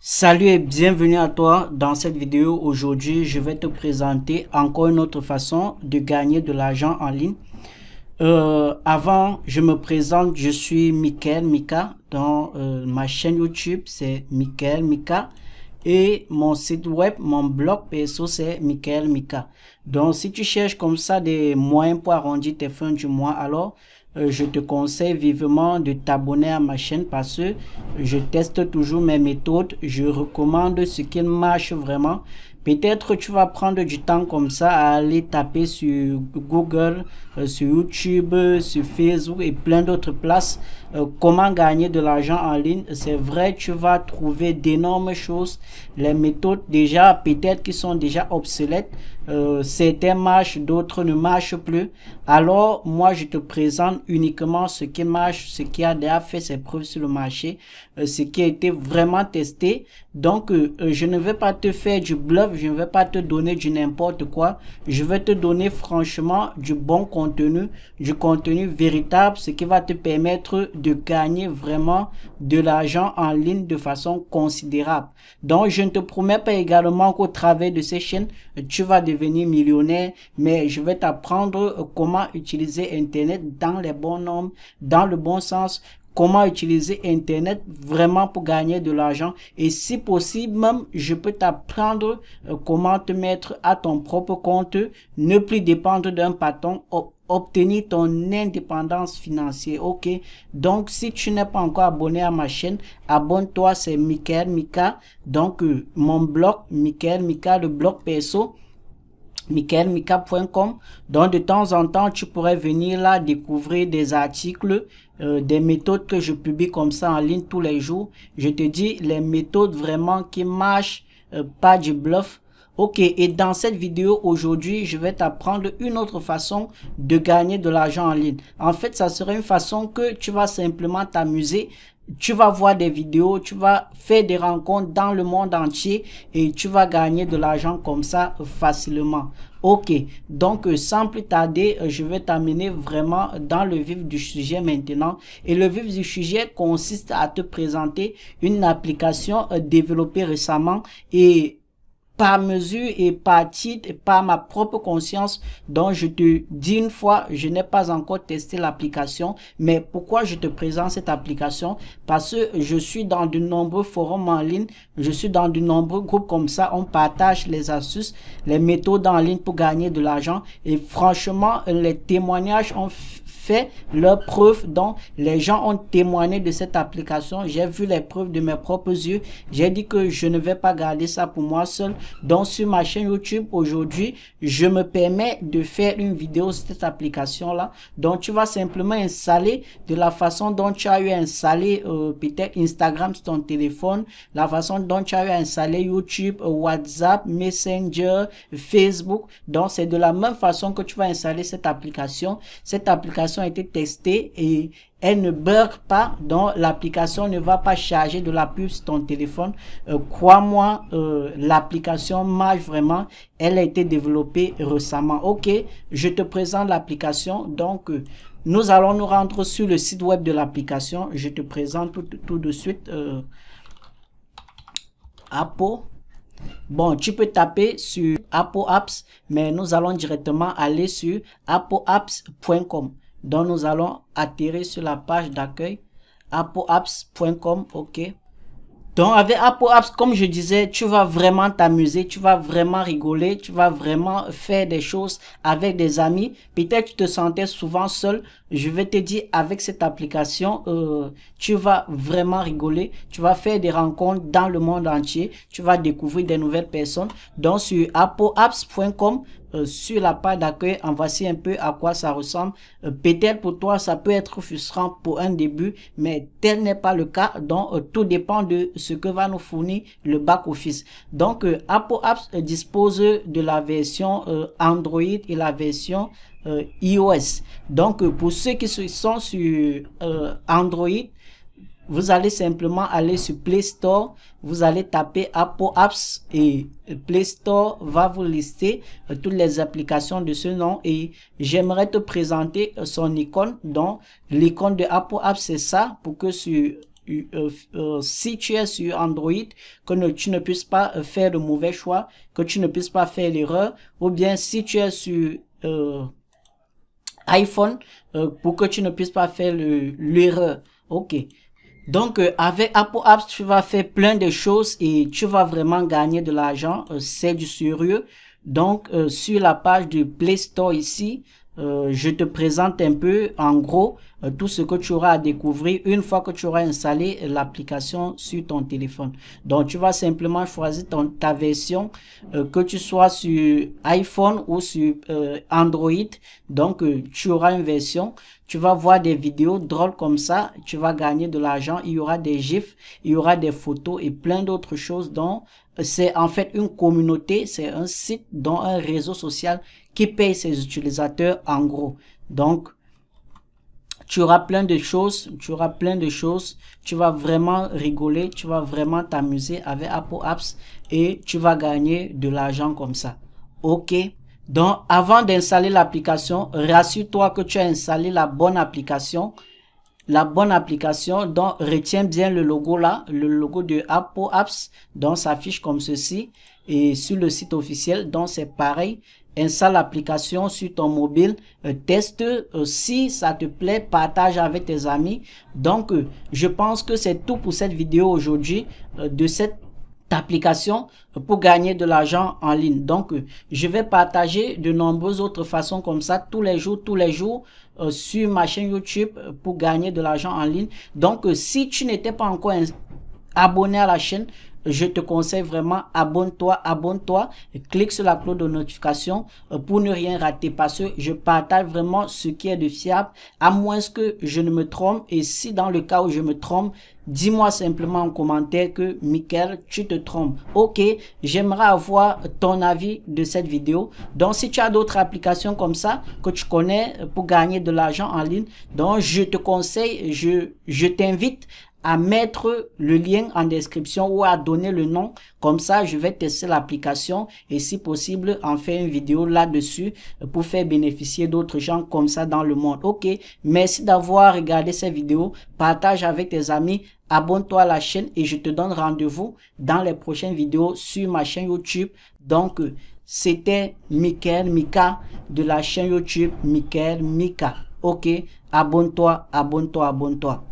Salut et bienvenue à toi dans cette vidéo. Aujourd'hui, je vais te présenter encore une autre façon de gagner de l'argent en ligne. Euh, avant, je me présente, je suis Mickaël Mika. Dans euh, ma chaîne YouTube, c'est Mickaël Mika. Et mon site web, mon blog perso, c'est Mickaël Mika. Donc, si tu cherches comme ça des moyens pour arrondir tes fins du mois, alors euh, je te conseille vivement de t'abonner à ma chaîne parce que je teste toujours mes méthodes, je recommande ce qui marche vraiment Peut-être tu vas prendre du temps comme ça à aller taper sur Google, euh, sur YouTube, sur Facebook et plein d'autres places. Euh, comment gagner de l'argent en ligne C'est vrai, tu vas trouver d'énormes choses. Les méthodes déjà, peut-être qui sont déjà obsolètes. Euh, certains marchent, d'autres ne marchent plus. Alors, moi, je te présente uniquement ce qui marche, ce qui a déjà fait ses preuves sur le marché, euh, ce qui a été vraiment testé. Donc, je ne vais pas te faire du bluff je ne vais pas te donner du n'importe quoi, je vais te donner franchement du bon contenu, du contenu véritable, ce qui va te permettre de gagner vraiment de l'argent en ligne de façon considérable. Donc, je ne te promets pas également qu'au travers de ces chaînes, tu vas devenir millionnaire, mais je vais t'apprendre comment utiliser Internet dans les bons nombres, dans le bon sens, comment utiliser Internet vraiment pour gagner de l'argent. Et si possible, même, je peux t'apprendre euh, comment te mettre à ton propre compte, ne plus dépendre d'un patron, obtenir ton indépendance financière. Ok. Donc, si tu n'es pas encore abonné à ma chaîne, abonne-toi. C'est Michael Mika. Donc, euh, mon blog, Michael Mika, le blog perso michaelmika.com. dont de temps en temps, tu pourrais venir là découvrir des articles, euh, des méthodes que je publie comme ça en ligne tous les jours. Je te dis les méthodes vraiment qui marchent, euh, pas du bluff. Ok, et dans cette vidéo aujourd'hui, je vais t'apprendre une autre façon de gagner de l'argent en ligne. En fait, ça serait une façon que tu vas simplement t'amuser tu vas voir des vidéos, tu vas faire des rencontres dans le monde entier et tu vas gagner de l'argent comme ça facilement. Ok, donc euh, sans plus tarder, euh, je vais t'amener vraiment dans le vif du sujet maintenant. Et le vif du sujet consiste à te présenter une application euh, développée récemment et par mesure et par titre et par ma propre conscience. dont je te dis une fois, je n'ai pas encore testé l'application, mais pourquoi je te présente cette application Parce que je suis dans de nombreux forums en ligne, je suis dans de nombreux groupes comme ça, on partage les astuces, les méthodes en ligne pour gagner de l'argent et franchement, les témoignages ont leur leurs preuves. les gens ont témoigné de cette application. J'ai vu les preuves de mes propres yeux. J'ai dit que je ne vais pas garder ça pour moi seul. Donc, sur ma chaîne YouTube aujourd'hui, je me permets de faire une vidéo cette application-là. dont tu vas simplement installer de la façon dont tu as eu installé euh, peut-être Instagram sur ton téléphone, la façon dont tu as eu installé YouTube, WhatsApp, Messenger, Facebook. Donc, c'est de la même façon que tu vas installer cette application. Cette application été testée et elle ne bug pas, donc l'application ne va pas charger de la pub sur ton téléphone. Euh, crois-moi, euh, l'application marche vraiment. Elle a été développée récemment. Ok, je te présente l'application. Donc, euh, nous allons nous rendre sur le site web de l'application. Je te présente tout, tout de suite Apple. Bon, tu peux taper sur Apple Apps, mais nous allons directement aller sur appleapps.com dont nous allons atterrir sur la page d'accueil apoapps.com. OK. Donc avec ApoApps, comme je disais, tu vas vraiment t'amuser, tu vas vraiment rigoler, tu vas vraiment faire des choses avec des amis. Peut-être que tu te sentais souvent seul. Je vais te dire, avec cette application, euh, tu vas vraiment rigoler, tu vas faire des rencontres dans le monde entier, tu vas découvrir des nouvelles personnes. Donc sur apoapps.com, euh, sur la page d'accueil. En voici un peu à quoi ça ressemble. Euh, peut-être pour toi, ça peut être frustrant pour un début, mais tel n'est pas le cas. Donc, euh, tout dépend de ce que va nous fournir le back-office. Donc, Apple Apps dispose de la version Android et la version iOS. Donc, pour ceux qui sont sur Android, vous allez simplement aller sur Play Store, vous allez taper Apple Apps et Play Store va vous lister euh, toutes les applications de ce nom et j'aimerais te présenter euh, son icône. Donc l'icône de Apple Apps c'est ça pour que sur euh, si tu es sur Android, que tu ne puisses pas faire de mauvais choix, que tu ne puisses pas faire l'erreur, ou bien si tu es sur iPhone, pour que tu ne puisses pas faire l'erreur. ok. Donc, euh, avec Apple Apps, tu vas faire plein de choses et tu vas vraiment gagner de l'argent. Euh, c'est du sérieux. Donc, euh, sur la page du Play Store ici, je te présente un peu, en gros, euh, tout ce que tu auras à découvrir une fois que tu auras installé l'application sur ton téléphone. Donc, tu vas simplement choisir ton, ta version, euh, que tu sois sur iPhone ou sur euh, Android. Donc, tu auras une version. Tu vas voir des vidéos drôles comme ça. Tu vas gagner de l'argent. Il y aura des gifs, il y aura des photos et plein d'autres choses dont c'est en fait une communauté, c'est un site dans un réseau social qui paye ses utilisateurs en gros. Donc, tu auras plein de choses, tu auras plein de choses, tu vas vraiment rigoler, tu vas vraiment t'amuser avec Apple Apps et tu vas gagner de l'argent comme ça. OK Donc, avant d'installer l'application, rassure-toi que tu as installé la bonne application. La bonne application, donc retiens bien le logo là, le logo de Apple Apps, donc s'affiche comme ceci et sur le site officiel, donc c'est pareil. Installe l'application sur ton mobile, euh, teste. Euh, si ça te plaît, partage avec tes amis. Donc, euh, je pense que c'est tout pour cette vidéo aujourd'hui de cette application pour gagner de l'argent en ligne. Donc, je vais partager de nombreuses autres façons comme ça tous les jours, tous les jours sur ma chaîne YouTube pour gagner de l'argent en ligne. Donc, si tu n'étais pas encore Abonnez à la chaîne, je te conseille vraiment, abonne-toi, abonne-toi, clique sur la cloche de notification euh, pour ne rien rater parce que je partage vraiment ce qui est de fiable, à moins que je ne me trompe. Et si dans le cas où je me trompe, dis-moi simplement en commentaire que Michael, tu te trompes. Ok, j'aimerais avoir ton avis de cette vidéo. Donc, si tu as d'autres applications comme ça que tu connais euh, pour gagner de l'argent en ligne, donc je te conseille, je, je t'invite à mettre le lien en description ou à donner le nom. Comme ça, je vais tester l'application et si possible, en faire une vidéo là-dessus pour faire bénéficier d'autres gens comme ça dans le monde. Ok, merci d'avoir regardé cette vidéo. Partage avec tes amis, abonne-toi à la chaîne et je te donne rendez-vous dans les prochaines vidéos sur ma chaîne YouTube. Donc, c'était Michael Mika de la chaîne YouTube Michael Mika. Ok, abonne-toi, abonne-toi, abonne-toi.